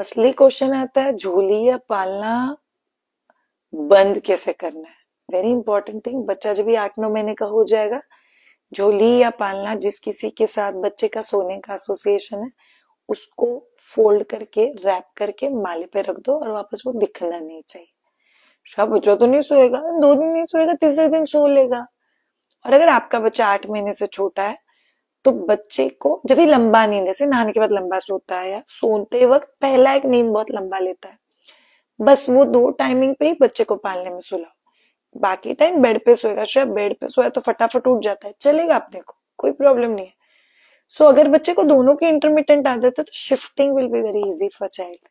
असली क्वेश्चन आता है झोली या पालना बंद कैसे करना है वेरी इंपॉर्टेंट थिंग बच्चा जब आठ नौ महीने का हो जाएगा झोली या पालना जिस किसी के साथ बच्चे का सोने का एसोसिएशन है उसको फोल्ड करके रैप करके माले पे रख दो और वापस वो दिखना नहीं चाहिए शब बच्चा तो नहीं सोएगा दो दिन नहीं सोएगा तीसरे दिन सो लेगा और अगर आपका बच्चा आठ महीने से छोटा है तो बच्चे को जब भी लंबा नींद जैसे नहाने के बाद लंबा सोता है या सोते वक्त पहला एक नींद बहुत लंबा लेता है बस वो दो टाइमिंग पे ही बच्चे को पालने में सुलाओ बाकी टाइम बेड पे सोएगा शायद बेड पे सोया तो फटाफट उठ जाता है चलेगा अपने को कोई प्रॉब्लम नहीं है सो so, अगर बच्चे को दोनों की इंटरमीडियंट आदत है तो shifting will be very easy for child